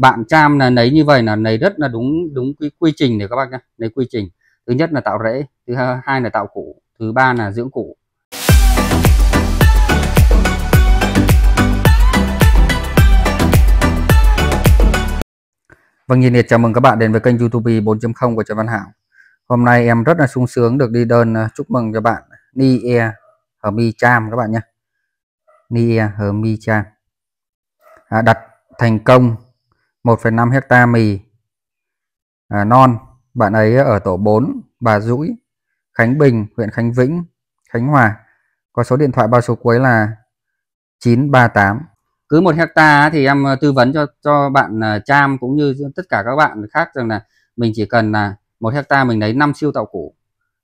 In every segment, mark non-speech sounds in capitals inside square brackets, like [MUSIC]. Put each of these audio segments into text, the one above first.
bạn cam là lấy như vậy là lấy rất là đúng đúng quy, quy trình để các bác nhé lấy quy trình thứ nhất là tạo rễ thứ hai là tạo củ thứ ba là dưỡng củ Vâng, nhiệt liệt chào mừng các bạn đến với kênh YouTube 4.0 của Trần Văn Hảo. Hôm nay em rất là sung sướng được đi đơn à, chúc mừng cho bạn Nie Hermi Cham các bạn nhé. Nie Hermi Cham à, đặt thành công 1,5 hecta mì à, non bạn ấy ở tổ 4 Bà Dũi Khánh Bình huyện Khánh Vĩnh Khánh Hòa có số điện thoại bao số cuối là 938 cứ một hecta thì em ờ, tư vấn cho cho bạn ờ, Cham cũng như tất cả các bạn khác rằng là mình chỉ cần là một hecta mình lấy 5 siêu tạo củ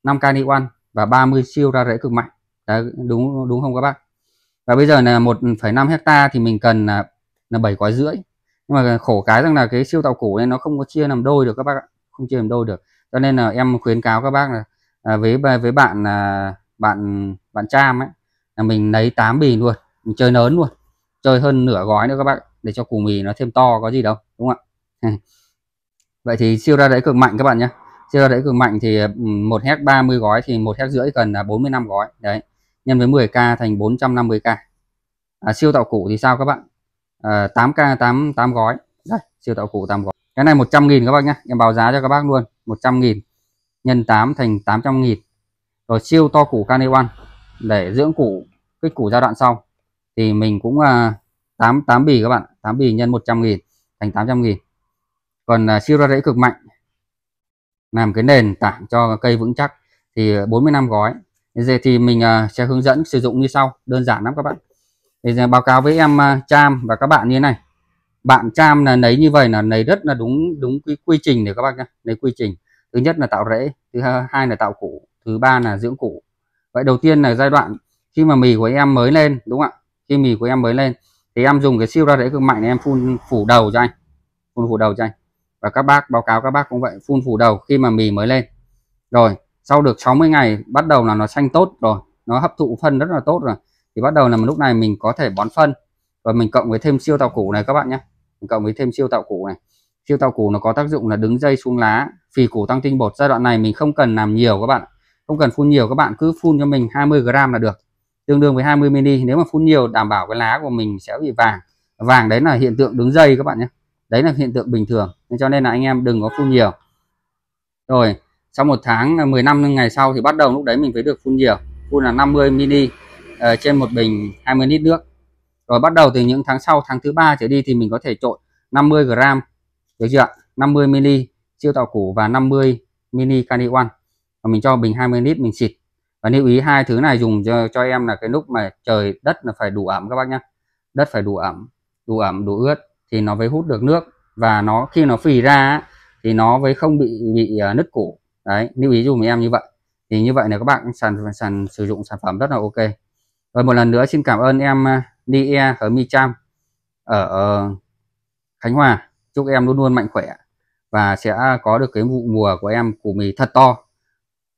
5 cani oan và 30 siêu ra rễ cực mạnh Đấy, đúng đúng không các bạn? và bây giờ là 1,5 hecta thì mình cần là, là 7 gói rưỡi nhưng mà khổ cái rằng là cái siêu tạo củ nên nó không có chia làm đôi được các bác ạ không chia làm đôi được cho nên là em khuyến cáo các bác là à, với với bạn à, bạn bạn Tram ấy là mình lấy 8 bì luôn mình chơi lớn luôn chơi hơn nửa gói nữa các bác để cho củ mì nó thêm to có gì đâu đúng không ạ [LAUGHS] vậy thì siêu ra đấy cực mạnh các bạn nhé siêu ra đấy cực mạnh thì một hec 30 gói thì một hec rưỡi cần là 45 gói đấy nhân với 10k thành 450k à, siêu tạo củ thì sao các bạn uh, 8 k 8 8 gói đây siêu tạo củ 8 gói cái này 100 nghìn các bác nhá, em báo giá cho các bác luôn 100 nghìn nhân 8 thành 800 nghìn rồi siêu to củ Canewan để dưỡng củ kích củ giai đoạn sau thì mình cũng uh, 8 8 bì các bạn 8 bì nhân 100 nghìn thành 800 nghìn còn uh, siêu ra rễ cực mạnh làm cái nền tảng cho cây vững chắc thì 45 à, gói thì mình uh, sẽ hướng dẫn sử dụng như sau đơn giản lắm các bạn thì báo cáo với em à, Cham và các bạn như này bạn Cham là lấy như vậy là lấy rất là đúng đúng quy, quy trình để các bác nhé lấy quy trình thứ nhất là tạo rễ thứ hai là tạo củ thứ ba là dưỡng củ vậy đầu tiên là giai đoạn khi mà mì của em mới lên đúng không ạ khi mì của em mới lên thì em dùng cái siêu ra rễ cực mạnh này em phun phủ đầu cho anh phun phủ đầu cho anh và các bác báo cáo các bác cũng vậy phun phủ đầu khi mà mì mới lên rồi sau được 60 ngày bắt đầu là nó xanh tốt rồi nó hấp thụ phân rất là tốt rồi thì bắt đầu là lúc này mình có thể bón phân và mình cộng với thêm siêu tạo củ này các bạn nhé mình cộng với thêm siêu tạo củ này siêu tạo củ nó có tác dụng là đứng dây xuống lá phì củ tăng tinh bột giai đoạn này mình không cần làm nhiều các bạn không cần phun nhiều các bạn cứ phun cho mình 20 gram là được tương đương với 20 mini nếu mà phun nhiều đảm bảo cái lá của mình sẽ bị vàng vàng đấy là hiện tượng đứng dây các bạn nhé đấy là hiện tượng bình thường nên cho nên là anh em đừng có phun nhiều rồi sau một tháng 15 ngày sau thì bắt đầu lúc đấy mình phải được phun nhiều phun là 50 mini Ờ, trên một bình 20 lít nước rồi bắt đầu từ những tháng sau tháng thứ ba trở đi thì mình có thể trộn 50 g được chưa ạ 50 ml siêu tạo củ và 50 mini candy one và mình cho bình 20 lít mình xịt và lưu ý hai thứ này dùng cho, cho em là cái lúc mà trời đất là phải đủ ẩm các bác nhá đất phải đủ ẩm đủ ẩm đủ ướt thì nó mới hút được nước và nó khi nó phì ra thì nó mới không bị bị ờ, nứt củ đấy lưu ý dùng em như vậy thì như vậy là các bạn sản sản sử dụng sản phẩm rất là ok rồi một lần nữa xin cảm ơn em à, Nie ở Mi Cham ở ờ, Khánh Hòa chúc em luôn luôn mạnh khỏe và sẽ có được cái vụ mùa của em củ mì thật to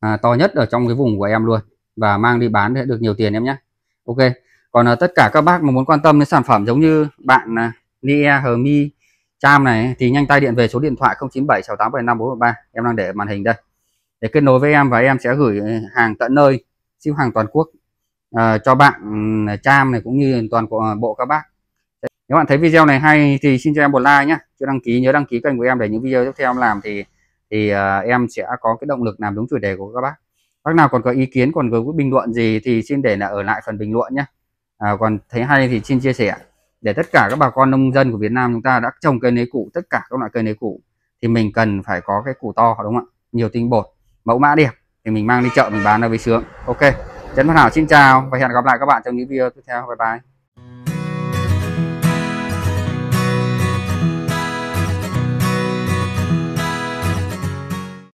à, to nhất ở trong cái vùng của em luôn và mang đi bán để được nhiều tiền em nhé ok còn à, tất cả các bác mà muốn quan tâm đến sản phẩm giống như bạn à, Nia Hờ Mi Cham này thì nhanh tay điện về số điện thoại 097 6875413 em đang để màn hình đây để kết nối với em và em sẽ gửi hàng tận nơi ship hàng toàn quốc Ờ, cho bạn ừ, Cham này cũng như toàn ờ, bộ các bác nếu bạn thấy video này hay thì xin cho em một like nhé chưa đăng ký nhớ đăng ký kênh của em để những video tiếp theo em làm thì thì uh, em sẽ có cái động lực làm đúng chủ đề của các bác bác nào còn có ý kiến còn có bình luận gì thì xin để là ở lại phần bình luận nhé à, còn thấy hay thì xin chia sẻ để tất cả các bà con nông dân của Việt Nam chúng ta đã trồng cây nế củ tất cả các loại cây nế củ thì mình cần phải có cái củ to đúng không ạ nhiều tinh bột mẫu mã đẹp thì mình mang đi chợ mình bán ra với sướng ok Trấn Văn Hảo xin chào và hẹn gặp lại các bạn trong những video tiếp theo. Bye bye.